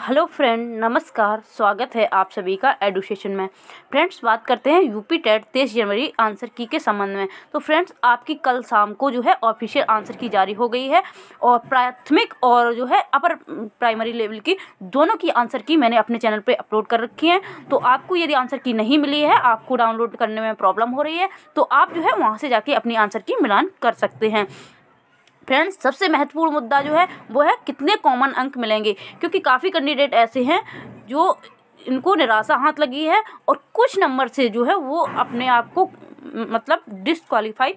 hello friend नमस्कार स्वागत है आप सभी का एडुकेशन में फ्रेंड्स बात करते हैं यूपी टेट तेईस जनवरी आंसर की के संबंध में तो फ्रेंड्स आपकी कल शाम को जो है ऑफिशियल आंसर की जारी हो गई है और प्राथमिक और जो है अपर प्राइमरी लेवल की दोनों की आंसर की मैंने अपने चैनल पर अपलोड कर रखी है तो आपको यदि आंसर की नहीं मिली है आपको डाउनलोड करने में प्रॉब्लम हो रही है तो आप जो है वहाँ से जाके अपनी आंसर की मिलान कर सकते हैं फ्रेंड्स सबसे महत्वपूर्ण मुद्दा जो है वो है कितने कॉमन अंक मिलेंगे क्योंकि काफ़ी कैंडिडेट ऐसे हैं जो इनको निराशा हाथ लगी है और कुछ नंबर से जो है वो अपने आप को मतलब डिसक्वालीफाई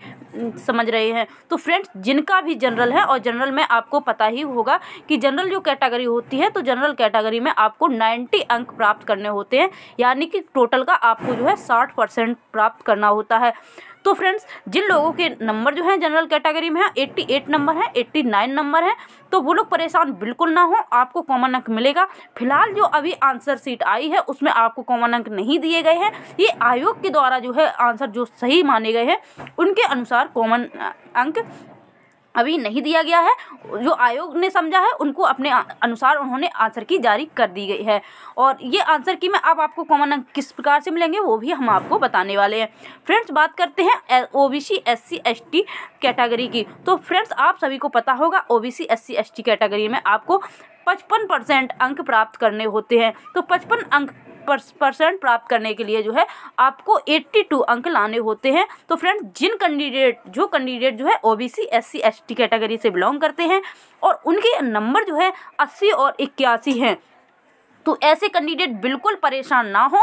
समझ रहे हैं तो फ्रेंड्स जिनका भी जनरल है और जनरल में आपको पता ही होगा कि जनरल जो कैटेगरी होती है तो जनरल कैटेगरी में आपको नाइन्टी अंक प्राप्त करने होते हैं यानी कि टोटल का आपको जो है साठ परसेंट प्राप्त करना होता है तो फ्रेंड्स जिन लोगों के नंबर जो हैं जनरल कैटेगरी में है 88 नंबर है 89 नंबर है तो वो लोग परेशान बिल्कुल ना हो आपको कॉमन अंक मिलेगा फिलहाल जो अभी आंसर सीट आई है उसमें आपको कॉमन अंक नहीं दिए गए हैं ये आयोग के द्वारा जो है आंसर जो सही माने गए हैं उनके अनुसार कॉमन अंक अभी नहीं दिया गया है जो आयोग ने समझा है उनको अपने अनुसार उन्होंने आंसर की जारी कर दी गई है और ये आंसर की मैं अब आप आपको कॉमन अंक किस प्रकार से मिलेंगे वो भी हम आपको बताने वाले हैं फ्रेंड्स बात करते हैं O B C S C S T category की तो फ्रेंड्स आप सभी को पता होगा O B C S C S T category में आपको पचपन परसेंट अंक प्राप्त करने होते हैं तो पचपन अंक परसेंट प्राप्त करने के लिए जो है आपको 82 अंक लाने होते हैं तो फ्रेंड जिन कैंडिडेट जो कैंडिडेट जो है ओबीसी एससी एसटी कैटेगरी से बिलोंग करते हैं और उनके नंबर जो है अस्सी और इक्यासी हैं तो ऐसे कैंडिडेट बिल्कुल परेशान ना हो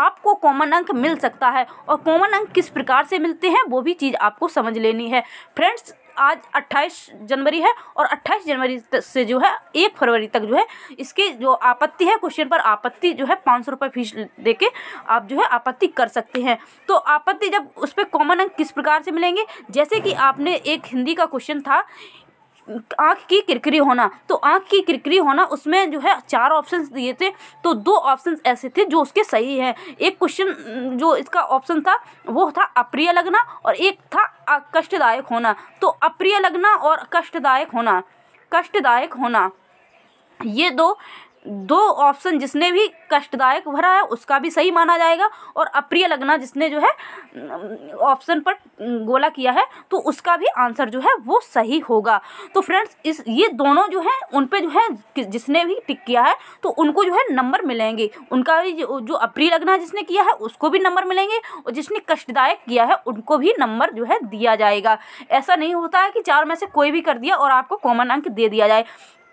आपको कॉमन अंक मिल सकता है और कॉमन अंक किस प्रकार से मिलते हैं वो भी चीज़ आपको समझ लेनी है फ्रेंड्स आज 28 जनवरी है और 28 जनवरी से जो है एक फरवरी तक जो है इसकी जो आपत्ति है क्वेश्चन पर आपत्ति जो है पाँच सौ रुपये फीस दे के आप जो है आपत्ति कर सकते हैं तो आपत्ति जब उस पर कॉमन अंक किस प्रकार से मिलेंगे जैसे कि आपने एक हिंदी का क्वेश्चन था आँख की किरकिरी होना तो आँख की किरकिरी होना उसमें जो है चार ऑप्शन दिए थे तो दो ऑप्शन ऐसे थे जो उसके सही हैं एक क्वेश्चन जो इसका ऑप्शन था वो था अप्रिय लगना और एक था कष्टदायक होना तो अप्रिय लगना और कष्टदायक होना कष्टदायक होना ये दो दो ऑप्शन जिसने भी कष्टदायक भरा है उसका भी सही माना जाएगा और अप्रिय लगना जिसने जो है ऑप्शन पर गोला किया है तो उसका भी आंसर जो है वो सही होगा तो फ्रेंड्स इस ये दोनों जो है उन पे जो है जिसने भी टिक किया है तो उनको जो है नंबर मिलेंगे उनका भी जो, जो अप्रिय लगना जिसने किया है उसको भी नंबर मिलेंगे और जिसने कष्टदायक किया है उनको भी नंबर जो है दिया जाएगा ऐसा नहीं होता है कि चार में से कोई भी कर दिया और आपको कॉमन अंक दे दिया जाए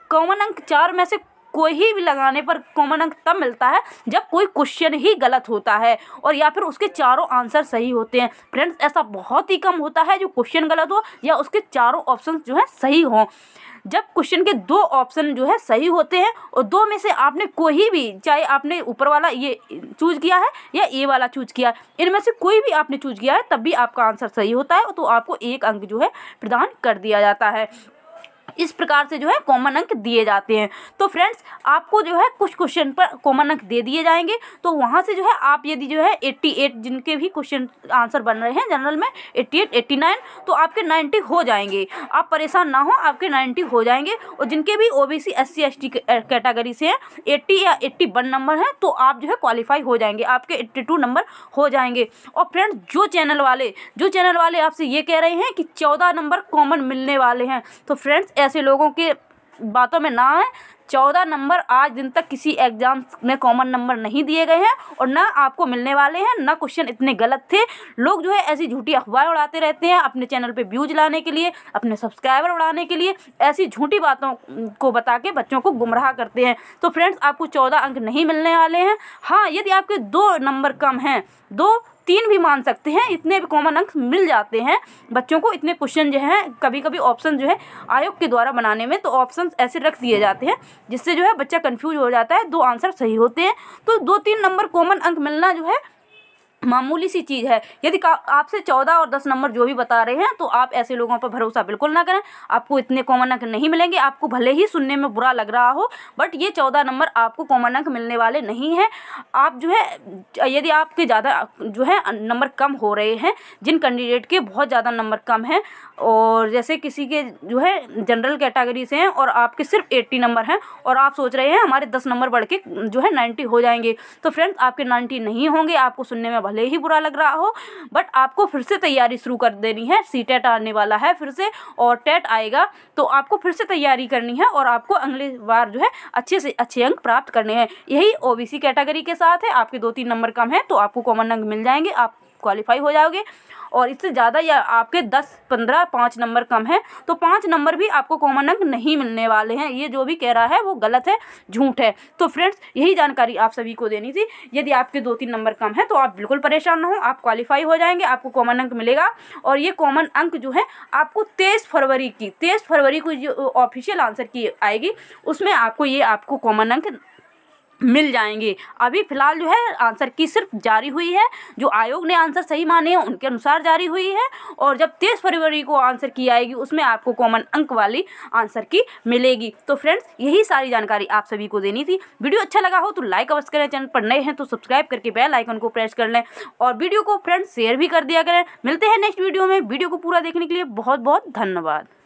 कॉमन अंक चार में से कोई ही भी लगाने पर कॉमन अंक तब मिलता है जब कोई क्वेश्चन ही गलत होता है और या फिर उसके चारों आंसर सही होते हैं फ्रेंड्स ऐसा बहुत ही कम होता है जो क्वेश्चन गलत हो या उसके चारों ऑप्शन जो है सही हों जब क्वेश्चन के दो ऑप्शन जो है सही होते हैं और दो में से आपने कोई भी चाहे आपने ऊपर वाला ये चूज किया है या ए वाला चूज किया है इनमें से कोई भी आपने चूज किया है तब भी आपका आंसर सही होता है तो आपको एक अंक जो है प्रदान कर दिया जाता है इस प्रकार से जो है कॉमन अंक दिए जाते हैं तो फ्रेंड्स आपको जो है कुछ क्वेश्चन पर कॉमन अंक दे दिए जाएंगे तो वहाँ से जो है आप यदि जो है 88 जिनके भी क्वेश्चन आंसर बन रहे हैं जनरल में 88 89 तो आपके 90 हो जाएंगे आप परेशान ना हो आपके 90 हो जाएंगे और जिनके भी O B C S C S T category से हैं एट्टी या एट्टी वन नंबर हैं तो आप जो है क्वालिफाई हो जाएंगे आपके एट्टी टू नंबर हो जाएंगे और फ्रेंड्स जो चैनल वाले जो चैनल वाले आपसे ये कह रहे हैं कि चौदह नंबर कॉमन मिलने वाले हैं तो फ्रेंड्स ऐसे लोगों के बातों में ना आए चौदह नंबर आज दिन तक किसी एग्जाम में कॉमन नंबर नहीं दिए गए हैं और ना आपको मिलने वाले हैं ना क्वेश्चन इतने गलत थे लोग जो है ऐसी झूठी अखबार उड़ाते रहते हैं अपने चैनल पे व्यूज लाने के लिए अपने सब्सक्राइबर उड़ाने के लिए ऐसी झूठी बातों को बता के बच्चों को गुमराह करते हैं तो फ्रेंड्स आपको चौदह अंक नहीं मिलने वाले हैं हाँ यदि आपके दो नंबर कम हैं दो तीन भी मान सकते हैं इतने भी कॉमन अंक मिल जाते हैं बच्चों को इतने क्वेश्चन जो है कभी कभी ऑप्शन जो है आयोग के द्वारा बनाने में तो ऑप्शन ऐसे रख दिए जाते हैं जिससे जो है बच्चा कन्फ्यूज हो जाता है दो आंसर सही होते हैं तो दो तीन नंबर कॉमन अंक मिलना जो है मामूली सी चीज़ है यदि आपसे चौदह और दस नंबर जो भी बता रहे हैं तो आप ऐसे लोगों पर भरोसा बिल्कुल ना करें आपको इतने कॉमन अंक नहीं मिलेंगे आपको भले ही सुनने में बुरा लग रहा हो बट ये चौदह नंबर आपको कॉमन अंक मिलने वाले नहीं हैं आप जो है यदि आपके ज़्यादा जो है नंबर कम हो रहे हैं जिन कैंडिडेट के बहुत ज़्यादा नंबर कम हैं और जैसे किसी के जो है जनरल कैटेगरी से हैं और आपके सिर्फ एट्टी नंबर हैं और आप सोच रहे हैं हमारे दस नंबर बढ़ के जो है नाइन्टी हो जाएंगे तो फ्रेंड्स आपके नाइन्टी नहीं होंगे आपको सुनने में भले ही बुरा लग रहा हो बट आपको फिर से तैयारी शुरू कर देनी है सी टेट e आने वाला है फिर से और टेट e आएगा तो आपको फिर से तैयारी करनी है और आपको अगले बार जो है अच्छे से अच्छे अंक प्राप्त करने हैं यही ओबीसी कैटेगरी के साथ है आपके दो तीन नंबर कम है तो आपको कॉमन अंक मिल जाएंगे आप क्वालिफाई हो जाओगे और इससे ज़्यादा या आपके दस पंद्रह पाँच नंबर कम है तो पाँच नंबर भी आपको कॉमन अंक नहीं मिलने वाले हैं ये जो भी कह रहा है वो गलत है झूठ है तो फ्रेंड्स यही जानकारी आप सभी को देनी थी यदि आपके दो तीन नंबर कम है तो आप बिल्कुल परेशान ना हो आप क्वालिफाई हो जाएंगे आपको कॉमन अंक मिलेगा और ये कॉमन अंक जो है आपको तेईस फरवरी की तेईस फरवरी को जो ऑफिशियल आंसर की आएगी उसमें आपको ये आपको कॉमन अंक मिल जाएंगे अभी फ़िलहाल जो है आंसर की सिर्फ जारी हुई है जो आयोग ने आंसर सही माने हैं उनके अनुसार जारी हुई है और जब तेईस फरवरी को आंसर की आएगी उसमें आपको कॉमन अंक वाली आंसर की मिलेगी तो फ्रेंड्स यही सारी जानकारी आप सभी को देनी थी वीडियो अच्छा लगा हो तो लाइक अवश्य करें चैनल पर नए हैं तो सब्सक्राइब करके बेल आइकन को प्रेस कर लें और वीडियो को फ्रेंड्स शेयर भी कर दिया करें मिलते हैं नेक्स्ट वीडियो में वीडियो को पूरा देखने के लिए बहुत बहुत धन्यवाद